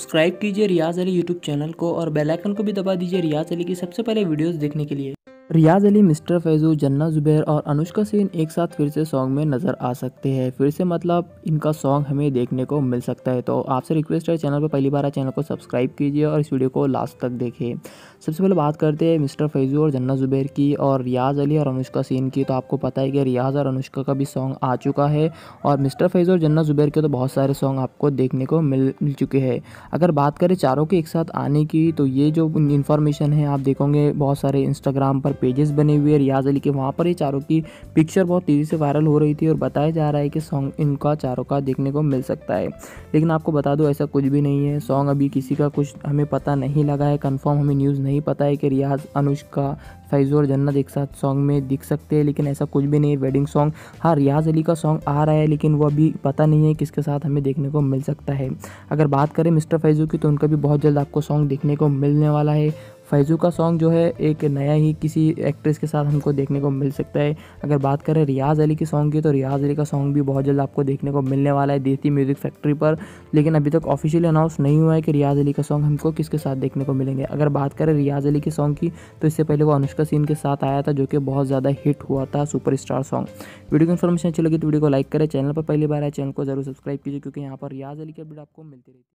subscribe कीजिए रियाज Ali YouTube channel को और बेलाइकन को भी दबा दीजिए रियाज अली की सबसे पहले वीडियोज़ देखने के लिए रियाज अली मिस्टर फैजू जन्ना जुबैर और अनुष्का सेन एक साथ फिर से सॉन्ग में नज़र आ सकते हैं फिर से मतलब इनका सॉन्ग हमें देखने को मिल सकता है तो आपसे रिक्वेस्ट है चैनल पर पहली बार चैनल को सब्सक्राइब कीजिए और इस वीडियो को लास्ट तक देखें सबसे पहले बात करते हैं मिस्टर फैजू और जन्ना जुबैर की और रियाज अली और अनुष्का सेन की तो आपको पता है कि रियाज और अनुष्का का भी सॉन्ग आ चुका है और मिस्टर फैजू और जन्ना जुबैर के तो बहुत सारे सॉन्ग आपको देखने को मिल मिल चुके हैं अगर बात करें चारों के एक साथ आने की तो ये जो इन्फॉर्मेशन है आप देखोगे बहुत सारे इंस्टाग्राम पर पेजेस बने हुए हैं रियाज अली के वहाँ पर ये चारों की पिक्चर बहुत तेज़ी से वायरल हो रही थी और बताया जा रहा है कि सॉन्ग इनका चारों का देखने को मिल सकता है लेकिन आपको बता दो ऐसा कुछ भी नहीं है सॉन्ग अभी किसी का कुछ हमें पता नहीं लगा है कन्फर्म हमें न्यूज़ नहीं पता है कि रियाज अनुष्का फैज़ और जन्नत एक साथ सॉन्ग में दिख सकते हैं लेकिन ऐसा कुछ भी नहीं है वेडिंग सॉन्ग हाँ रियाज अली का सॉन्ग आ रहा है लेकिन वो अभी पता नहीं है किसके साथ हमें देखने को मिल सकता है अगर बात करें मिस्टर फैज़ू की तो उनका भी बहुत जल्द आपको सॉन्ग देखने को मिलने वाला है फैज़ू का सॉन्ग जो है एक नया ही किसी एक्ट्रेस के साथ हमको देखने को मिल सकता है अगर बात करें रियाज़ अली के सॉन्ग की तो रियाज़ अली का सॉन्ग भी बहुत जल्द आपको देखने को मिलने वाला है देसी म्यूज़िक फैक्ट्री पर लेकिन अभी तक ऑफिशियली अनाउंस नहीं हुआ है कि रियाज़ अली का सॉन्ग हमको किसके साथ देखने को मिलेंगे अगर बात करें रियाज़ अली के सॉन्ग की तो इससे पहले वो अनुष्का सीन के साथ आया था जो कि बहुत ज़्यादा हिट हुआ था सुपर सॉन्ग वीडियो की इन्फॉर्मेशन अच्छी लगी तो वीडियो को लाइक करें चैनल पर पहली बार आए चैनल को जरूर सब्सक्राइब कीजिए क्योंकि यहाँ पर रियाज़ अली की अपडेट आपको मिलती रही है